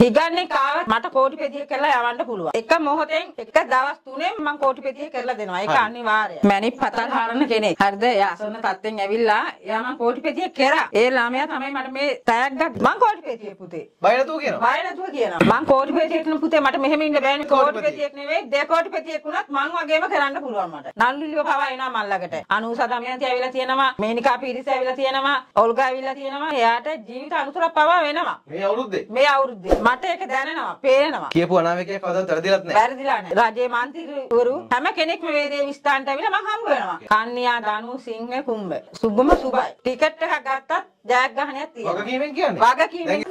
හිගන්නේ කාවත් මට කෝටිපතිය කරලා යවන්න පුළුවන්. එක මොහොතෙන් එක දවස් තුනෙන් මම කෝටිපතිය කරලා දෙනවා. ඒක අනිවාර්යයි. මැනික් පතල් හරන කෙනෙක්. හරිද? එයා අසන්න තත්ත්වෙන් ඇවිල්ලා එයා මම කෝටිපතිය කරා. ඒ ළමයා තමයි මට මේ තෑග්ගක් මම කෝටිපතිය පුතේ. බය නැතුව කියනවා. බය නැතුව කියනවා. මම කෝටිපතියෙක් නෙවෙයි පුතේ මට මෙහෙම ඉන්න බෑනේ. කෝටිපතියෙක් නෙවෙයි දෙකෝටිපතියෙක් වුණත් මම වගේම කරන්න පුළුවන් මට. නල්ලුලිව පවා එනවා මල්ලකට. 97 දමයන්ති ඇවිල්ලා තියෙනවා. මේනිකා පීරිස ඇවිල්ලා තියෙනවා. ඔල්ගා ඇවිල්ලා තියෙනවා. එයාට ජීවිත අනුතරක් පවා වෙනවා. මේ අවුරුද්දේ. මේ අවුරුද්දේ. මට ඒක දැනෙනවා, පේනවා. කියපු අනාවේකේ කවදාවත් වැරදිලත් නැහැ. වැරදිලා නැහැ. රජයේ මන්ත්‍රීවරු හැම කෙනෙක්ම වේදේ විස්ථානට ඇවිල්ලා මම හම්බ වෙනවා. කන්‍යා ධනු සිංහ කුම්බ. සුභම සුභයි. ටිකට් එකක් ගත්තත් ජයග්‍රහණයක් තියෙනවා. වගකීමෙන් කියන්නේ. වගකීමෙන්.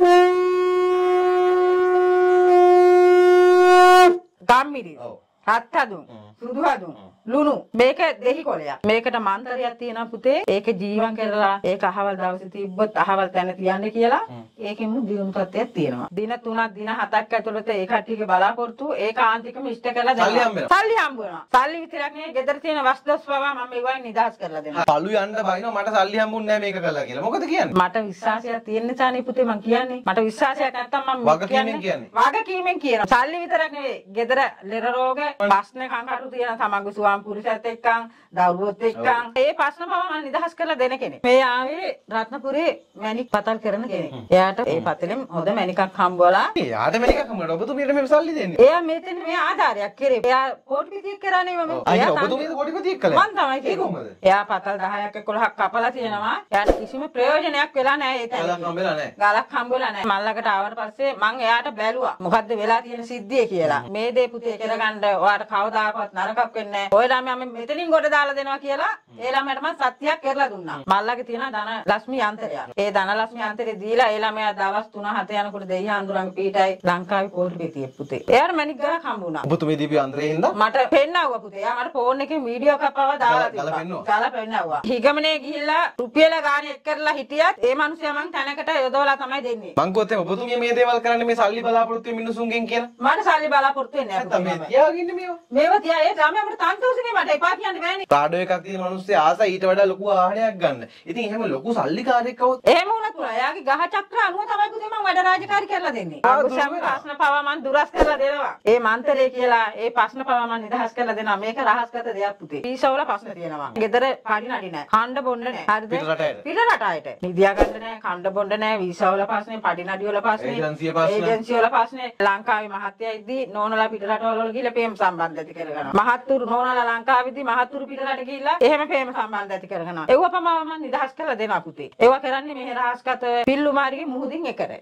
ගම්මිරි. ඔව්. හත්තදුන්. සුදු හඳුන් ලුණු මේක දෙහි කොලයක් මේකට මන්තරයක් තියෙනවා පුතේ ඒක ජීවම් කරලා ඒක අහවල් දවසේ තිබ්බොත් අහවල් තැන තියන්න කියලා ඒකෙම දියුණු තත්ත්වයක් තියෙනවා දින 3ක් දින 7ක් ඇතුළත ඒ කට්ටියගේ බලාපොරොත්තු ඒක ආන්තිකම ඉෂ්ට කරලා දෙනවා සල්ලි හම්බ වෙනවා සල්ලි විතරක් නෙවෙයි ගෙදර තියෙන වස්තුස් පවා මම ඒවායින් නිදහස් කරලා දෙනවා පළු යන්න බයිනවා මට සල්ලි හම්බුන්නේ නැහැ මේක කළා කියලා මොකද කියන්නේ මට විශ්වාසයක් තියෙන නිසානේ පුතේ මං කියන්නේ මට විශ්වාසයක් නැත්තම් මම කියන්නේ වගකීමෙන් කියන්නේ වගකීමෙන් කියනවා සල්ලි විතරක් නෙවෙයි ගෙදර ලෙර රෝග ප්‍රශ්න කංකටු කරුණු තියෙන තමන්ගේ ස්වාම පුරුෂයත් එක්කන් දරුවොත් එක්කන් ඒ ප්‍රශ්න පව මම නිදහස් කරලා දෙන කෙනෙක්. මේ ආවේ රත්නපුරේ මැණික් පතල් කරන කෙනෙක්. එයාට ඒ පතලෙන් හොඳ මැණිකක් හම්බවලා එයාට මැණිකක් හම්බුණා. ඔබතුමියට මේ සල්ලි දෙන්නේ. එයා මෙතන මේ ආධාරයක් කරේ. එයා කෝටි 30ක් කරානේ මම. අයියෝ ඔබතුමියද කෝටි 30ක් කළා. මම තමයි කිව්වේ. කොහොමද? එයා පතල් 10ක් 11ක් කපලා තියෙනවා. එයාට කිසිම ප්‍රයෝජනයක් වෙලා නැහැ ඒ තැන. ගලක් හම්බෙලා නැහැ. ගලක් හම්බෙලා නැහැ. මල්ලකට ආවට පස්සේ මං එයාට බැලුවා. මොකද්ද වෙලා තියෙන සිද්ධිය කියලා. මේ දේ පුතේ කරගන්න ඔයාට කවදාකවත් නරකක් වෙන්නේ නැහැ. ඔය ළමයා මම මෙතනින් ගොඩ දාලා දෙනවා කියලා ඒ ළමයාට මම සත්‍යයක් කරලා දුන්නා. මල්ලගේ තියෙන ධන ලක්ෂ්මී යන්ත්‍රය. ඒ ධන ලක්ෂ්මී යන්ත්‍රය දීලා ඒ ළමයා දවස් 3-7 යනකොට දෙයියන් අඳුරන් පිටයි ලංකාවේ කෝටි පෙතියෙ පුතේ. එයාට මැනික් ගහක් හම්බ වුණා. ඔබතුමී දීපු යන්ත්‍රේ හින්දා මට පෙන්නවුවා පුතේ. එයා මට ෆෝන් එකේ වීඩියෝ එකක් පවා දාලා තිබ්බා. දාලා පෙන්නවුවා. හිගමනේ ගිහිල්ලා රුපියල ගාණයක් කරලා හිටියත් ඒ මිනිස්සයා මං තැනකට යොදවලා තමයි දෙන්නේ. මං කිව්වොත් ඔබතුමිය මේ දේවල් කරන්නේ මේ සල්ලි බලාපොරොත්තු වෙන මිනිසුන්ගෙන් කියලා. මට සල්ලි බලාපොරොත්තු වෙන්නේ නැහැ. නැත්තම් මේ තියාගෙන ඉන්නේ මේවා. මේවා තියා ඒ ඩ්‍රාමේ අපිට තන්තුසිනේ මට එපා කියන්න බෑනේ. කාඩෝ එකක් තියෙන මිනිස්සේ ආස ඊට වඩා ලොකු ආහාරයක් ගන්න. ඉතින් එහෙම ලොකු සල්ලිකාරයෙක් આવොත් එහෙම වුණා තුලා. එයාගේ ගහ චක්‍ර අනුව තමයි පුතේ මම වැඩ රාජකාරී කරලා දෙන්නේ. ආගුෂම් ප්‍රශ්න පවා මම දුරස් කරලා දෙනවා. ඒ මන්තරේ කියලා ඒ ප්‍රශ්න පවා මම නිදහස් කරලා දෙනවා. මේක රහස්ගත දෙයක් පුතේ. ඊසවල ප්‍රශ්න තියෙනවා. ගෙදර පඩි නඩි නෑ. කණ්ඩ බොණ්ඩ නෑ. හරිද? පිට රටයට. පිට රටයට. නිදියා ගන්න නෑ. කණ්ඩ බොණ්ඩ නෑ. වීසාවල ප්‍රශ්නේ, පඩි නඩි වල ප්‍රශ්නේ. ඒජන්සිය ප්‍රශ්නේ. ඒජන්සිය වල ප්‍රශ්නේ. ලංකාවේ මහත්යයිදී නෝනලා පිට රටවල ගිහලා පේම් සම්බන්ධ ඇති කරගන්නවා. මහත්තුරු නෝනලා ලංකාවේදී මහත්තුරු පිටරට ගිහිල්ලා එහෙම ප්‍රේම සම්බන්ධ ඇති කරගෙනවා. ඒව පමම මම නිදහස් කරලා දෙනවා පුතේ. ඒව කරන්නේ මෙහෙ රහස්ගත පිල්ලු මාර්ගේ මුහුදින් එකරයි.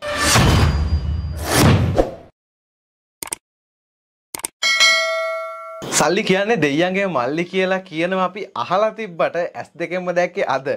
සල්ලි කියන්නේ දෙයියන්ගේ මල්ලි කියලා කියනවා අපි අහලා තිබ්බට ඇස් දෙකෙන්ම දැක්කේ අද.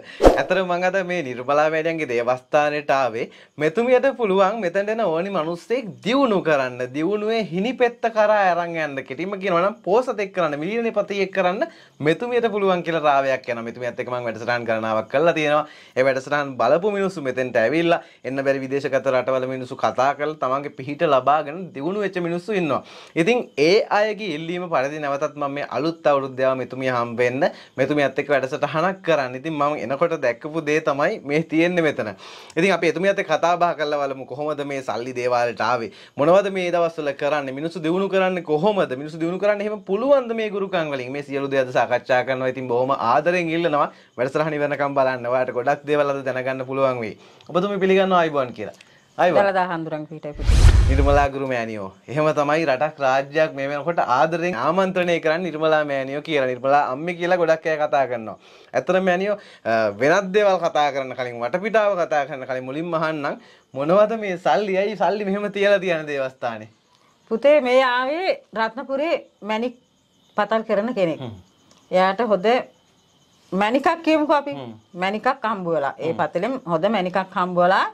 ඇතර මං අද මේ නිර්මලා මෑඩියන්ගේ දේවස්ථානයට ආවේ. මෙතුමියට පුළුවන් මෙතෙන්ට එන ඕනි මිනිස්සෙක් දියුණු කරන්න, දියුණුවේ හිනිපෙත්ත කරා අරන් යන්න. කෙටිම කියනවා නම් පෝසතෙක් කරන්න, මිලියනපතියෙක් කරන්න මෙතුමියට පුළුවන් කියලා රාවයක් යනවා. මෙතුමියත් එක්ක මං වැඩසටහන් කරනවක් කළා තියෙනවා. ඒ වැඩසටහන් බලපු මිනිස්සු මෙතෙන්ට ඇවිල්ලා එන්න බැරි විදේශගත රටවල මිනිස්සු කතා කරලා තමන්ගේ පිහිට ලබාගෙන දියුණු වෙච්ච මිනිස්සු ඉන්නවා. ඉතින් ඒ අයගේ ඉල්ලීම පරිදි පරිදි නැවතත් මම මේ අලුත් අවුරුද්දේව මෙතුමිය හම්බෙන්න මෙතුමියත් එක්ක වැඩසටහනක් කරන්න. ඉතින් මම එනකොට දැක්කපු දේ තමයි මේ තියෙන්නේ මෙතන. ඉතින් අපි එතුමියත් එක්ක කතා බහ කරලා බලමු කොහොමද මේ සල්ලි දේවාලට ආවේ? මොනවද මේ දවස්වල කරන්නේ? මිනිස්සු දිනු කරන්නේ කොහොමද? මිනිස්සු දිනු කරන්නේ එහෙම පුළුවන්ද මේ ගුරුකම් වලින්? මේ සියලු දේ අද සාකච්ඡා කරනවා. ඉතින් බොහොම ආදරෙන් ඉල්ලනවා. වැඩසටහන ඉවරනකම් බලන්න. ඔයාලට ගොඩක් දේවල් අද දැනගන්න පුළුවන් වෙයි. ඔබතුමී පිළිගන්නවා අයිබෝන් කියලා. දලදා හඳුරන් පිට නිර්මලා ගුරු මෑනියෝ එහෙම තමයි රටක් රාජ්‍යයක් මේ වෙනකොට ආදරෙන් ආමන්ත්‍රණය කරන්න නිර්මලා මෑනියෝ කියලා නිර්මලා අම්මේ කියලා ගොඩක් අය කතා කරනවා. ඇත්තටම මෑනියෝ වෙනත් දේවල් කතා කරන්න කලින් වටපිටාව කතා කරන්න කලින් මුලින්ම අහන්නම් මොනවද මේ සල්ලි ඇයි සල්ලි මෙහෙම තියලා තියෙන දේවස්ථානේ? පුතේ මේ ආවේ රත්නපුරේ මැණික් පතල් කරන කෙනෙක්. එයාට හොද මැණිකක් කියමුකෝ අපි. මැණිකක් හම්බ වෙලා. ඒ පතලෙන් හොද මැණිකක් හම්බ වෙලා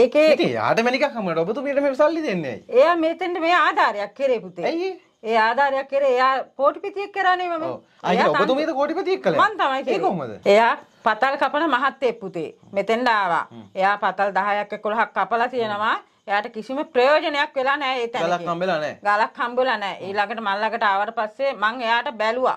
ඒකේ ඉතින් යාට මැනිකක් හමුවට ඔබතුමියට මේ සල්ලි දෙන්නේ ඇයි? එයා මෙතෙන්ට මේ ආධාරයක් කරේ පුතේ. ඇයි? ඒ ආධාරයක් කරේ එයා කෝටිපතියෙක් කරානේ මම. අයියෝ ඔබතුමියද කෝටිපතියෙක් කළේ? මං තමයි කරේ. ඒ කොහොමද? එයා පතල් කපන මහත්තයෙක් පුතේ. මෙතෙන්ට ආවා. එයා පතල් 10ක් 11ක් කපලා තියෙනවා. එයාට කිසිම ප්‍රයෝජනයක් වෙලා නැහැ ඒ තැනක. ගලක් හම්බෙලා නැහැ. ගලක් හම්බෙලා නැහැ. ඊළඟට මල්ලකට ආවට පස්සේ මං එයාට බැලුවා.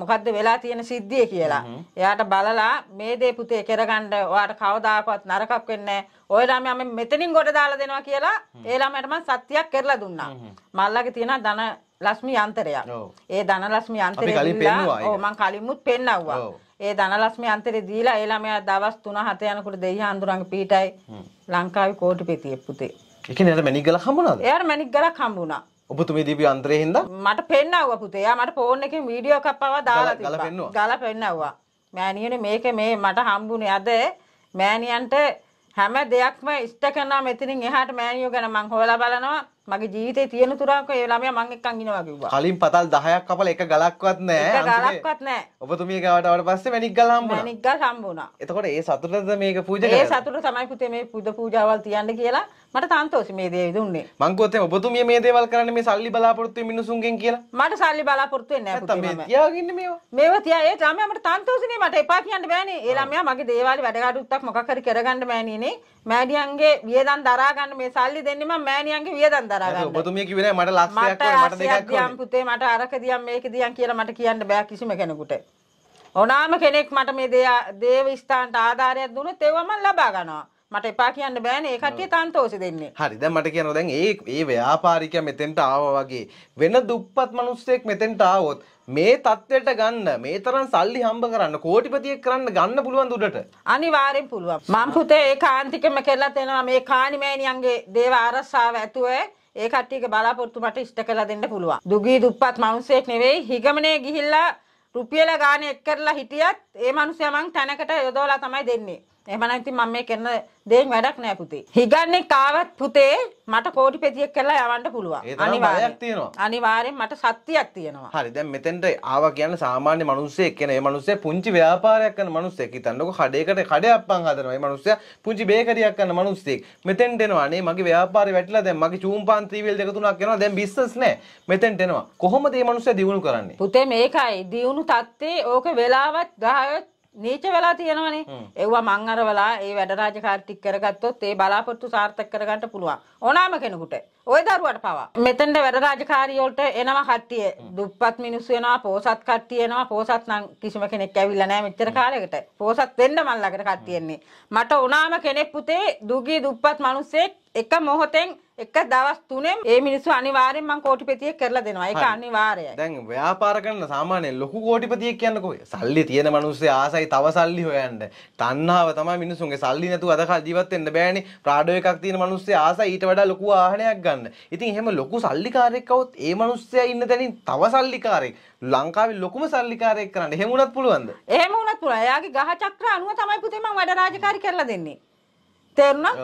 මොකද්ද වෙලා තියෙන සිද්ධිය කියලා. එයාට බලලා මේ දේ පුතේ කරගන්න ඔයාට කවදාකවත් නරකක් වෙන්නේ නැහැ. ඔය ළමයා මම මෙතනින් ගොඩ දාලා දෙනවා කියලා ඒ ළමයට මම සත්‍යයක් කරලා දුන්නා. මල්ලගේ තියෙන ධන ලක්ෂ්මී යන්ත්‍රයක්. ඒ ධන ලක්ෂ්මී යන්ත්‍රය දීලා ඔව් මම කලින්මුත් පෙන්නවුවා. ඒ ධන ලක්ෂ්මී යන්ත්‍රය දීලා ඒ ළමයා දවස් 3-7 යනකොට දෙහි හඳුරංග පීටයි ලංකාවේ කෝටිපතියෙක් පුතේ. ඒ කියන්නේ එයාට මැණික් ගලක් හම්බුණාද? එයාට මැණික් ගලක් හම්බුණා. ඔබතුමේ දීපු යන්ත්‍රය හින්දා මට පෙන්නව්වා පුතේ. යා මට ෆෝන් එකෙන් වීඩියෝ එකක් පවා දාලා තිබ්බා. ගල පෙන්නව්වා. මෑණියනේ මේක මේ මට හම්බුනේ අද මෑණියන්ට හැම දෙයක්ම ඉෂ්ට කරනවා මෙතනින් එහාට මෑණියෝ ගැන මං හොයලා බලනවා. මගේ ජීවිතේ තියෙන තුරාක ඒ ළමයා මං එක්කන් ඉනවා කිව්වා. කලින් පතල් 10ක් කපල එක ගලක්වත් නැහැ. එක ගලක්වත් නැහැ. ඔබතුමිය ගාවට ආවට පස්සේ මැණික් ගල් හම්බුණා. මැණික් ගල් හම්බුණා. එතකොට ඒ සතුටද මේක පූජා කරන්නේ? ඒ සතුට තමයි පුතේ මේ පුද පූජාවල් තියන්න කියලා මට තන්තෝෂි මේ දේ දුන්නේ. මං කිව්වොත් ඔබතුමිය මේ දේවල් කරන්නේ මේ සල්ලි බලාපොරොත්තු මිනිසුන්ගෙන් කියලා. මට සල්ලි බලාපොරොත්තු වෙන්නේ නැහැ පුතේ මම. මේ තියාගෙන ඉන්නේ මේවා. මේවා තියා ඒ ළමයා මට තන්තෝෂිනේ මට එපා කියන්න බෑනේ. ඒ ළමයා මගේ දේවාලේ වැඩ කටයුත්තක් මොකක් හරි කරගන්න බෑනේ නේ. මෑණියන්ගේ වියදම් දරා ගන්න මේ සල්ලි දෙන්නේ මම මෑණියන්ගේ වියදම් දරා ගන්න. ඔබතුමිය කිව්වේ නෑ මට ලක්ෂයක් වගේ මට දෙකක් දියම් පුතේ මට අරක දියම් මේක දියම් කියලා මට කියන්න බෑ කිසිම කෙනෙකුට. ඕනෑම කෙනෙක් මට මේ දේව ස්ථානට ආධාරයක් දුන්නොත් ඒව මම ලබා ගන්නවා. මට එපා කියන්න බෑනේ ඒ කට්ටිය තන්තෝෂ දෙන්නේ. හරි දැන් මට කියනවා දැන් ඒ ඒ ව්‍යාපාරිකයා මෙතෙන්ට ආවා වගේ වෙන දුප්පත් මිනිස්සෙක් මෙතෙන්ට ආවොත් මේ தත්වෙට ගන්න මේ තරම් සල්ලි හම්බ කරන්න කෝටිපතියෙක් කරන්න ගන්න පුළුවන් දුරට අනිවාර්යෙන් පුළුවන් මම පුතේ ඒ කාන්තිකම කියලා තෙනවා මේ කානිමෑණියන්ගේ දේව ආරක්ෂාව ඇතුව ඒ කට්ටියගේ බලාපොරොත්තු මට ඉෂ්ට කරලා දෙන්න පුළුවන් දුගී දුප්පත් මිනිසෙක් නෙවෙයි හිගමනේ ගිහිල්ලා රුපියල ගානේ එක් කරලා හිටියත් ඒ මිනිස්සයා මං තැනකට යොදවලා තමයි දෙන්නේ එහෙමනම් ඉතින් මම මේ කරන දෙයින් වැඩක් නෑ පුතේ. හිගන්නේ කාවත් පුතේ මට කෝටි පෙතියක් කරලා යවන්න පුළුවන්. අනිවාර්යයෙන්. අනිවාර්යෙන් මට සත්‍යයක් තියෙනවා. හරි දැන් මෙතෙන්ට ආවා කියන්නේ සාමාන්‍ය මිනිස්සෙක් කියන ඒ මිනිස්සයා පුංචි ව්‍යාපාරයක් කරන මිනිස්සෙක්. හිතන්නකො කඩේකට කඩයක්පන් හදනවා. ඒ මිනිස්සයා පුංචි බේකරියක් කරන මිනිස්සෙක්. මෙතෙන්ට එනවා නේ මගේ ව්‍යාපාරේ වැටිලා දැන් මගේ චූම්පාන් ත්‍රිවිල් දෙක තුනක් එනවා. දැන් බිස්නස් නෑ. මෙතෙන්ට එනවා. කොහොමද මේ මිනිස්සයා දියුණු කරන්නේ? පුතේ මේකයි දියුණු තත්ත්වේ ඕක වෙලාවත් ගහයොත් නීච වෙලා තියෙනවනේ. ඒවා මං අරවලා ඒ වැඩ රාජකාරී කරගත්තොත් ඒ බලාපොරොත්තු සාර්ථක කරගන්න පුළුවන්. ඕනෑම කෙනෙකුට. ওই දරුවට පවා. මෙතෙන්ට වැඩ රාජකාරී වලට එනවා කට්ටිය. දුප්පත් මිනිස්සු එනවා, පෝසත් කට්ටිය එනවා. පෝසත් නම් කිසිම කෙනෙක් ඇවිල්ලා නැහැ මෙච්චර කාලයකට. පෝසත් වෙන්න මල් ළඟට කට්ටිය එන්නේ. මට ඕනෑම කෙනෙක් පුතේ දුගී දුප්පත් මිනිස්සෙක් එක මොහොතෙන් එක දවස් තුනේ ඒ මිනිස්සු අනිවාර්යෙන් මං කෝටිපතියෙක් කරලා දෙනවා. ඒක අනිවාර්යයි. දැන් ව්‍යාපාර කරන සාමාන්‍ය ලොකු කෝටිපතියෙක් කියන්නේ කොහේ? සල්ලි තියෙන මිනිස්සු ආසයි තව සල්ලි හොයන්න. තණ්හාව තමයි මිනිස්සුන්ගේ සල්ලි නැතුව අද කාලේ ජීවත් වෙන්න බෑනේ. ප්‍රාඩෝ එකක් තියෙන මිනිස්සු ආසයි ඊට වඩා ලොකු වාහනයක් ගන්න. ඉතින් එහෙම ලොකු සල්ලිකාරයෙක් આવොත් ඒ මිනිස්සයා ඉන්න තැනින් තව සල්ලිකාරයෙක් ලංකාවේ ලොකුම සල්ලිකාරයෙක් කරන්න. එහෙම වුණත් පුළුවන්ද? එහෙම වුණත් පුළුවන්. එයාගේ ගහ චක්‍ර අනුව තමයි පුතේ මං වැඩ රාජකාරි කරලා දෙන්නේ. තේරුණා?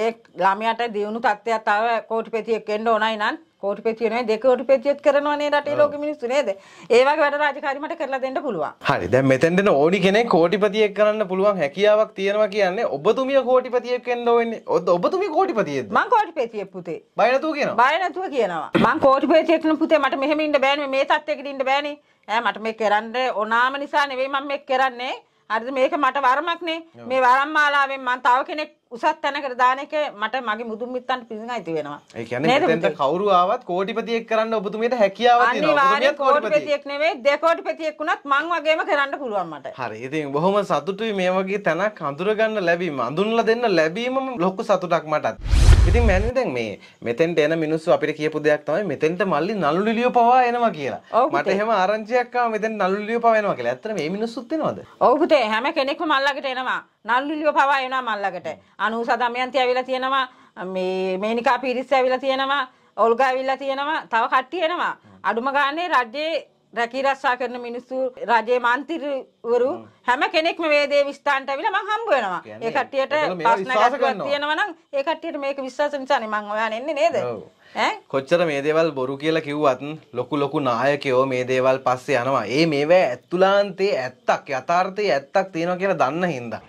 ඒ ළමයාට දියුණු තත්ත්වයක් තව කෝටිපතියෙක් වෙන්න ඕනයි නම් කෝටිපතිය නෙවෙයි දෙක කෝටිපතියෙක් කරනවා නේද රටේ ලෝකෙ මිනිස්සු නේද? ඒ වගේ වැඩ රාජකාරි මට කරලා දෙන්න පුළුවන්. හරි. දැන් මෙතෙන්දන ඕනි කෙනෙක් කෝටිපතියෙක් කරන්න පුළුවන් හැකියාවක් තියෙනවා කියන්නේ ඔබතුමිය කෝටිපතියෙක් වෙන්න ඕනේ. ඔබතුමිය කෝටිපතියෙක්ද? මං කෝටිපතියෙක් පුතේ. බය නැතුව කියනවා. බය නැතුව කියනවා. මං කෝටිපතියෙක් නෙවෙයි පුතේ මට මෙහෙම ඉන්න බෑනේ මේ තත්ත්වයකට ඉන්න බෑනේ. ඈ මට මේ කරන්න ඕනාම නිසා නෙවෙයි මම මේ කරන්නේ. හරිද මේක මට වරමක්නේ මේ වරම්මාලාවෙන් මම තව කෙනෙක් උසස් තැනකට දාන එක මට මගේ මුදුන් මිත්තන්ට පිසිං අයිති වෙනවා. ඒ කියන්නේ මෙතෙන්ට කවුරු ආවත් කෝටිපතියෙක් කරන්න ඔබතුමියට හැකියාව තියෙනවා. අනිවාර්යයෙන් කෝටිපතියෙක් නෙවෙයි දෙකෝටිපතියෙක් වුණත් මං වගේම කරන්න පුළුවන් මට. හරි. ඉතින් බොහොම සතුටුයි මේ වගේ තැනක් හඳුර ගන්න ලැබීම. අඳුන්ලා දෙන්න ලැබීමම ලොකු සතුටක් මටත්. ඉතින් මෑන් දැන් මේ මෙතෙන්ට එන මිනිස්සු අපිට කියපු දෙයක් තමයි මෙතෙන්ට මල්ලි නළුලිලිය පවා එනවා කියලා මට එහෙම ආරංචියක් ආවා මෙතෙන් නළුලිලිය පවා එනවා කියලා ඇත්තට මේ මිනිස්සුත් එනවද ඔව් පුතේ හැම කෙනෙක්ම මල්ලකට එනවා නළුලිලිය පවා එනවා මල්ලකට අනූස දමයන්ති ඇවිල්ලා තියෙනවා මේ මේනිකා පිරිස් ඇවිල්ලා තියෙනවා ඔල්ගා ඇවිල්ලා තියෙනවා තව කට්ටිය එනවා අඩුම ගානේ රජයේ රැකී රක්ෂා කරන මිනිස්සු රජයේ මන්ත්‍රීවරු හැම කෙනෙක්ම වේදේ විස්ථාන්ට ඇවිල්ලා මං හම්බ වෙනවා. ඒ කට්ටියට ප්‍රශ්න ගැටුවක් තියෙනවා නම් ඒ කට්ටියට මේක විශ්වාස නිසානේ මං ඔයාලා එන්නේ නේද? කොච්චර මේ දේවල් බොරු කියලා කිව්වත් ලොකු ලොකු නායකයෝ මේ දේවල් පස්සේ යනවා. ඒ මේවා ඇතුළාන්තයේ ඇත්තක් යථාර්ථයේ ඇත්තක් තියෙනවා කියලා දන්න හින්දා.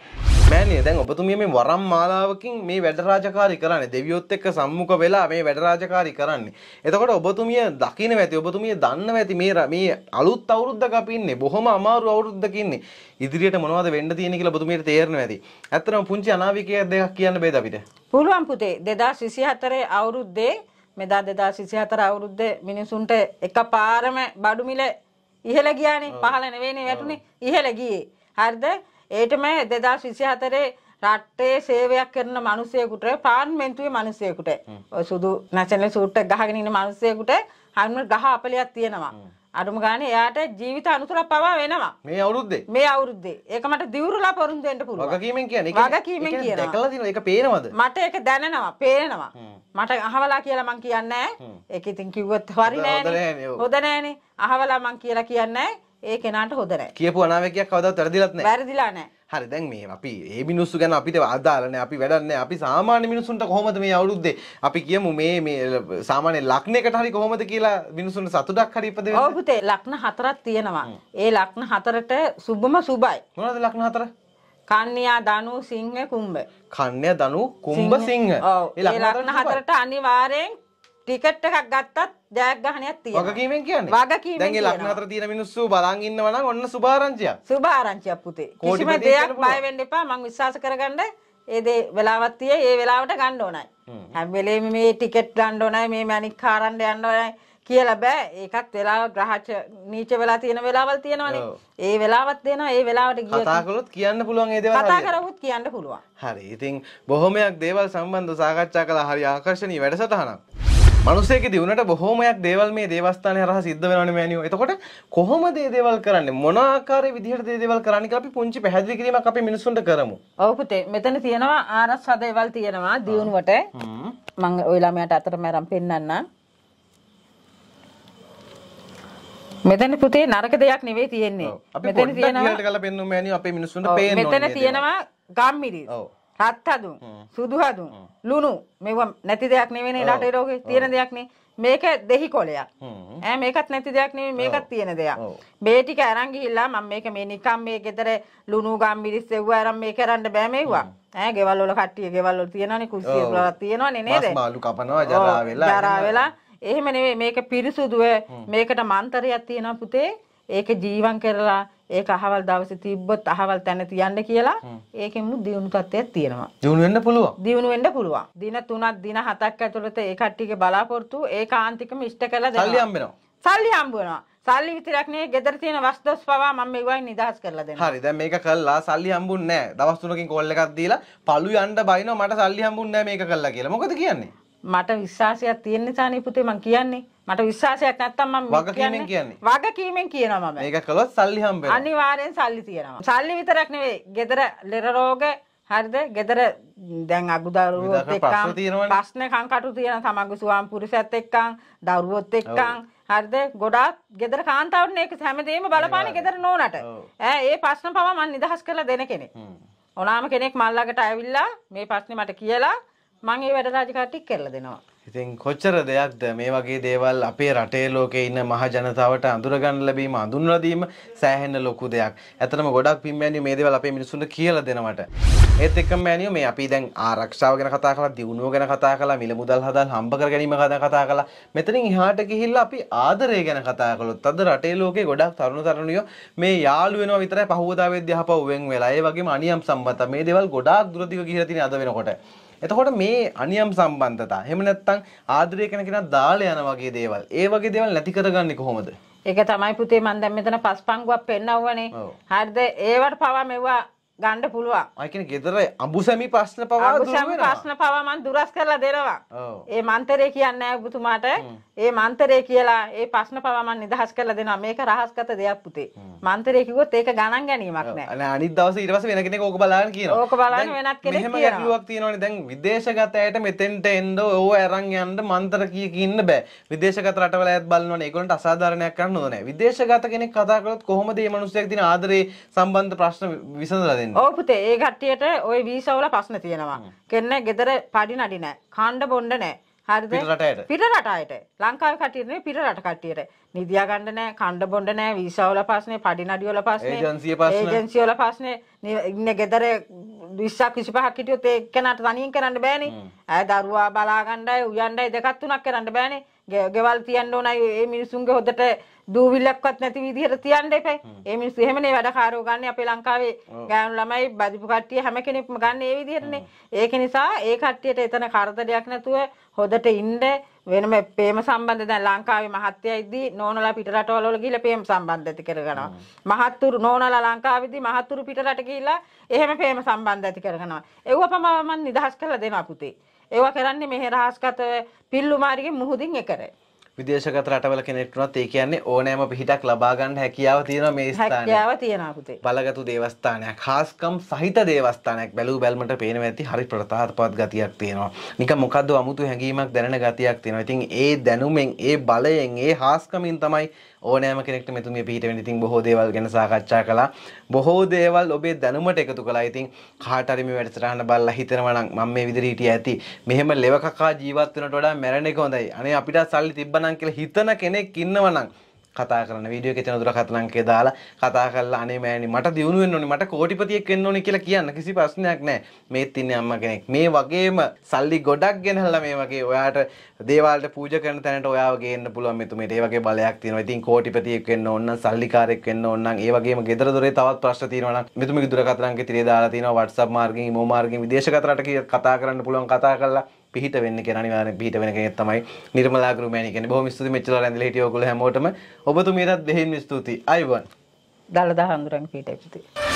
මෑනේ දැන් ඔබතුමිය මේ වරම් මාලාවකින් මේ වැඩරාජකාරී කරන්නේ දෙවියොත් එක්ක සම්මුඛ වෙලා මේ වැඩරාජකාරී කරන්නේ. එතකොට ඔබතුමිය දකින්න ඇති ඔබතුමිය දන්න ඇති මේ මේ අලුත් අවුරුද්දක අපි ඉන්නේ බොහොම අමාරු අවුරුද්දක ඉන්නේ. ඉදිරියට මොනවද වෙන්න තියෙන්නේ කියලා ඔබතුමියට තේරෙනවා ඇති. ඇත්තටම පුංචි අනාවිකයක් දෙකක් කියන්න බෑද අපිට? පුළුවන් පුතේ 2024 අවුරුද්දේ මෙදා 2024 අවුරුද්දේ මිනිසුන්ට එකපාරම බඩු මිල ඉහළ ගියානේ පහළ නෙවෙයිනේ වැටුනේ ඉහළ ගියේ. හරිද? ඒට මේ දෙදස් විසිහතරේ රට්ටේ සේවයක් කරන මනුස්සයකුට පාර්මෙන්තුවේ මනුස්සයකුට සුදු නැචනල සූට්ට ගහගෙනන්න මනුස්සයකුට හම ගහ අපලයක් තියෙනවා. අඩුම ගාන එයාට ජීවිත අනුතුරක් පවා වෙනවා මේ අවුරුද්දේ මේ අවුරුද්දේ ඒක මට දිවුරුලා පොරුන්දෙන්ට පුළුවන් වගකීමෙන් කියන්නේ වගකීමෙන් කියනවා දැකලා දිනවා ඒක පේනවද මට ඒක දැනෙනවා පේනවා මට අහවලා කියලා මං කියන්නේ ඒක ඉතින් කිව්වත් හරි නෑනේ හොඳ නෑනේ අහවලා මං කියලා කියන්නේ ඒ කෙනාට හොදරයි. කියපු අනාවැකියක් කවදාවත් වැරදිලත් නැහැ. වැරදිලා නැහැ. හරි දැන් මේ අපි මේ මිනිස්සු ගැන අපිට අදාළ නැහැ. අපි වැඩක් නැහැ. අපි සාමාන්‍ය මිනිසුන්ට කොහොමද මේ අවුරුද්දේ අපි කියමු මේ මේ සාමාන්‍ය ලක්ෂණයකට හරි කොහොමද කියලා මිනිසුන්ට සතුටක් හරි ඉපදෙන්නේ. ඔව් පුතේ ලක්ෂණ හතරක් තියෙනවා. ඒ ලක්ෂණ හතරට සුබම සුබයි. මොනවද ලක්ෂණ හතර? කන්‍යා ධනු සිංහ කුම්භ. කන්‍යා ධනු කුම්භ සිංහ. ඒ ලක්ෂණ හතරට අනිවාර්යෙන් ටිකට් එකක් ගත්තත් ජයග්‍රහණයක් තියෙනවා. වගකීමෙන් කියන්නේ. වගකීමෙන්. දැන් මේ ලක්න අතර තියෙන මිනිස්සු බලන් ඉන්නවා නම් ඔන්න සුභාරංචියක්. සුභාරංචියක් පුතේ. කිසිම දෙයක් බය වෙන්න එපා. මම විශ්වාස කරගන්න ඒ දේ වෙලාවක් තිය ඒ වෙලාවට ගන්න ඕනයි. හැම වෙලේම මේ ටිකට් ගන්න ඕනයි මේ මැනික් කාරන්න යන්න ඕනයි කියලා බෑ. ඒකත් වෙලාව ග්‍රහච නීච වෙලා තියෙන වෙලාවල් තියෙනවනේ. ඒ වෙලාවත් දෙනවා ඒ වෙලාවට ගිය කතා කළොත් කියන්න පුළුවන් ඒ දේවල්. කතා කරමුත් කියන්න පුළුවන්. හරි. ඉතින් බොහොමයක් දේවල් සම්බන්ධව සාකච්ඡා කළා. හරි ආකර්ෂණීය වැඩසටහනක්. මනුසේක දියුණට බොහෝමයක් දේවල් මේ දේවස්ථානය හරහා සිද්ධ වෙනවනේ මෑණියෝ. එතකොට කොහොමද මේ දේවල් කරන්නේ? මොන ආකාරයේ විදිහට මේ දේවල් කරන්නේ කියලා අපි පුංචි පැහැදිලි කිරීමක් අපි මිනිස්සුන්ට කරමු. ඔව් පුතේ. මෙතන තියෙනවා ආරක්ෂා දේවල් තියෙනවා දියුණුවට. මම ওই ළමයාට අතරමැරම් පෙන්නන්නම්. මෙතන පුතේ නරක දෙයක් නෙවෙයි තියෙන්නේ. මෙතන තියෙනවා කියලා පෙන්නුම් මෑණියෝ අපේ මිනිස්සුන්ට පේන්න ඕනේ. මෙතන තියෙනවා ගම්මිරිස්. ඔව්. හත් හඳුන්, සුදු හඳුන්, ලුණු මේව නැති දෙයක් නෙවෙයි රටේ රෝගේ තියෙන දෙයක් නේ. මේක දෙහි කොලයක්. ඈ මේකත් නැති දෙයක් නෙවෙයි මේකත් තියෙන දෙයක්. මේ ටික අරන් ගිහිල්ලා මම මේක මේ නිකම් මේ ගෙදර ලුණු ගම් මිරිස් එව්ව අරන් මේ කරන්න බෑ මේවා. ඈ ගෙවල් වල කට්ටිය ගෙවල් වල තියෙනවනේ කුස්සිය වල තියෙනවනේ නේද? මස් මාළු කපනවා ජරා වෙලා. ජරා වෙලා. එහෙම නෙවෙයි මේක පිරිසුදුව මේකට මන්තරයක් තියෙනවා පුතේ. ඒක ජීවම් කරලා ඒක අහවල් දවසේ තිබ්බොත් අහවල් තැන තියන්න කියලා ඒකෙම දියුණු තත්ත්වයක් තියෙනවා. දියුණු වෙන්න පුළුවන්. දියුණු වෙන්න පුළුවන්. දින 3ක් දින 7ක් ඇතුළත ඒ කට්ටියගේ බලාපොරොත්තු ඒකාන්තිකම ඉෂ්ට කරලා දෙනවා. සල්ලි හම්බ වෙනවා. සල්ලි හම්බ වෙනවා. සල්ලි විතරක් නෙවෙයි ගෙදර තියෙන වස්තුස් පවා මම මේවයි නිදහස් කරලා දෙනවා. හරි. දැන් මේක කළා සල්ලි හම්බුන්නේ නැහැ. දවස් තුනකින් කෝල් එකක් දීලා පළු යන්න බයිනවා මට සල්ලි හම්බුන්නේ නැහැ මේක කළා කියලා. මොකද කියන්නේ? මට විශ්වාසයක් තියෙන නිසානේ පුතේ මං කියන්නේ. මට විශ්වාසයක් නැත්තම් මම වගකීමෙන් කියන්නේ. වගකීමෙන් කියනවා මම. මේක කළොත් සල්ලි හම්බ වෙනවා. අනිවාර්යෙන් සල්ලි තියෙනවා. සල්ලි විතරක් නෙවෙයි. ගෙදර ලෙර රෝග හරිද? ගෙදර දැන් අගුදරුවොත් එක්කම් ප්‍රශ්න කංකටු තියෙන තමන්ගේ ස්වාම පුරුෂයත් එක්කම් දරුවොත් එක්කම් හරිද? ගොඩාක් ගෙදර කාන්තාවුනේ ඒක හැමදේම බලපාන ගෙදර නෝනට. ඈ ඒ ප්‍රශ්න පවා මම නිදහස් කරලා දෙන කෙනෙක්. ඕනාම කෙනෙක් මල්ලකට ඇවිල්ලා මේ ප්‍රශ්නේ මට කියලා මං ඒ වැඩ රාජකාරියක් කරලා දෙනවා. ඉතින් කොච්චර දෙයක්ද මේ වගේ දේවල් අපේ රටේ ලෝකේ ඉන්න මහ ජනතාවට අඳුරගන්න ලැබීම අඳුන්වලා දීම සෑහෙන ලොකු දෙයක්. ඇත්තටම ගොඩක් පින්මෑණියෝ මේ දේවල් අපේ මිනිසුන්ට කියලා දෙනවට. ඒත් එක්කම මෑණියෝ මේ අපි දැන් ආරක්ෂාව ගැන කතා කළා, දියුණුව ගැන කතා කළා, මිල මුදල් හදා හම්බ කර ගැනීම ගැන කතා කළා. මෙතනින් එහාට ගිහිල්ලා අපි ආදරය ගැන කතා කළොත් අද රටේ ලෝකේ ගොඩක් තරුණ තරුණියෝ මේ යාළු වෙනවා විතරයි පහුවදා වෙද්දී අහපව වෙන් වෙලා. ඒ වගේම අනියම් සම්බන්ධතා මේ දේවල් ගොඩාක් දුරදිග ගිහිලා තියෙන අද වෙනකොට. එතකොට මේ අනියම් සම්බන්ධතා එහෙම නැත්නම් ආදරය කරන කෙනා දාලා යන වගේ දේවල් ඒ වගේ දේවල් නැති කරගන්නේ කොහොමද ඒක තමයි පුතේ මම දැන් මෙතන පස්පංගුවක් පෙන්නවනේ හරිද ඒවට පවා මෙවුවා ගණ්ඩ පුළුවන් අයකන ගෙදර අඹු සැමි ප්‍රශ්න පවා ප්‍රශ්න පවාමන් දුරස් කරලා දෙනවා ඒ මන්තරය කියන්න ඇබතුමාට ඒ මන්තරය කියලා ඒ ප්‍රශ්න පවාමන් නිදහස් කරලා දෙනවා මේක රහස්කත දෙයක් පුතේ මන්තරයකිවොත් ඒක ගණන් ගැනීමක් නෑ අනිත් දවස ඉරවස වෙන කෙනෙක් ඕක බලන්න කියන ඕක බලන්න වෙනත් කෙනෙක් කියනවා තියෙනවනේ දැන් විදේශගතයට මෙතෙන්ට එන්න ඕව අරන් යන්න මන්තර කියකින්න බෑ විදේශගත රටවල ඇත් බලනවනේ ඒගොල්ලන්ට අසාධාරණයක් කරන්න ඕනේ විදේශගත කෙනෙක් කතා කරොත් කොහොමද මේ මිනිස්සෙක් දින ආදරේ සම්බන්ධ ප්‍රශ්න විසඳලා එන්නේ. ඔව් පුතේ ඒ කට්ටියට ওই වීසා වල ප්‍රශ්න තියෙනවා. කෙන්නේ ගෙදර පඩි නඩි නැහැ. කාණ්ඩ බොණ්ඩ නැහැ. හරිද? පිට රටයට. පිට රටයට. ලංකාවේ කට්ටියට නෙවෙයි පිට රට කට්ටියට. නිදියා ගන්න නැහැ, කණ්ඩ බොණ්ඩ නැහැ, වීසා වල ප්‍රශ්නේ, පඩි නඩි වල ප්‍රශ්නේ, ඒජන්සිය ප්‍රශ්නේ. ඒජන්සිය වල ප්‍රශ්නේ. ඉන්නේ ගෙදර 20ක් 25ක් හිටියොත් ඒ කෙනාට තනියෙන් කරන්න බෑනේ. ඈ දරුවා බලා ගන්නයි, උයන්නයි දෙකක් තුනක් කරන්න බෑනේ. ගෙවල් තියන්න ඕනයි ඒ මිනිසුන්ගේ හොදට දූවිල්ලක්වත් නැති විදිහට තියන්න එපා. ඒ මිනිස්සු එහෙමනේ වැඩකාරෝ ගන්න අපේ ලංකාවේ ගෑනු ළමයි බදිපු කට්ටිය හැම කෙනෙක්ම ගන්න ඒ විදිහටනේ. ඒක නිසා ඒ කට්ටියට එතන කරදරයක් නැතුව හොදට ඉන්න වෙනම පේම සම්බන්ධ දැන් ලංකාවේ මහත්යයිදී නෝනලා පිට රටවල වල ගිහිල්ලා පේම සම්බන්ධ ඇති කරගෙනවා. මහත්තුරු නෝනලා ලංකාවේදී මහත්තුරු පිට රට ගිහිල්ලා එහෙම පේම සම්බන්ධ ඇති කරගෙනවා. ඒව පමම මම නිදහස් කරලා දෙනවා පුතේ. ඒවා කරන්නේ මෙහෙ රහස්ගත පිල්ලුමාරිගේ මුහුදින් එකරයි. විදේශගත රටවල කෙනෙක් වුණත් ඒ කියන්නේ ඕනෑම පිහිටක් ලබා ගන්න හැකියාව තියෙනවා මේ ස්ථානයේ. හැකියාව තියෙනවා පුතේ. බලගතු දේවස්ථානයක්, හාස්කම් සහිත දේවස්ථානයක් බැලූ බැල්මට පේනවා ඇති හරි ප්‍රතාපවත් ගතියක් තියෙනවා. නිකන් මොකද්ද අමුතු හැඟීමක් දැනෙන ගතියක් තියෙනවා. ඉතින් ඒ දැනුමෙන්, ඒ බලයෙන්, ඒ හාස්කමින් තමයි ඕනෑම කෙනෙක්ට මෙතුමිය පිහිට වෙන ඉතින් බොහෝ දේවල් ගැන සාකච්ඡා කළා බොහෝ දේවල් ඔබේ දැනුමට එකතු කළා ඉතින් කාට හරි මේ වැඩසටහන බලලා හිතනවා නම් මම මේ විදිහට හිටිය ඇති මෙහෙම ලෙවකකා ජීවත් වෙනට වඩා මැරෙන එක හොඳයි අනේ අපිට සල්ලි තිබ්බනම් නම් කියලා හිතන කෙනෙක් ඉන්නවනම් කතා කරන වීඩියෝ එකේ තියෙන දුරකථන අංකය දාලා කතා කරලා අනේ මෑණි මට දියුණු වෙන්න ඕනේ මට කෝටිපතියෙක් වෙන්න ඕනේ කියලා කියන්න කිසි ප්‍රශ්නයක් නැහැ මේත් ඉන්නේ අම්මා කෙනෙක් මේ වගේම සල්ලි ගොඩක් ගෙනහලා මේ වගේ ඔයාට දේවාලට පූජා කරන තැනට ඔයාව ගේන්න පුළුවන් මෙතුමිට ඒ වගේ බලයක් තියෙනවා ඉතින් කෝටිපතියෙක් වෙන්න ඕන නම් සල්ලිකාරයෙක් වෙන්න ඕන නම් ඒ වගේම ගෙදර දොරේ තවත් ප්‍රශ්න තියෙනවා නම් මෙතුමිගේ දුරකථන අංකය තිරේ දාලා තියෙනවා WhatsApp මාර්ගෙන් email මාර්ගෙන් විදේශගත රටක කතා කරන්න පුළුවන් කතා කරලා පිහිට වෙන්න කියන අනිවාර්යෙන් පිහිට වෙන කෙනෙක් තමයි නිර්මලා ගුරුමෑණි කියන්නේ. බොහොම ස්තුතියි මෙච්චර රැඳිලා හිටිය ඔයගොල්ලෝ හැමෝටම. ඔබතුමීටත් දෙහින් ස්තුතියි. අයවන්. දාලා දා හඳුරන් පිහිට පිහිට.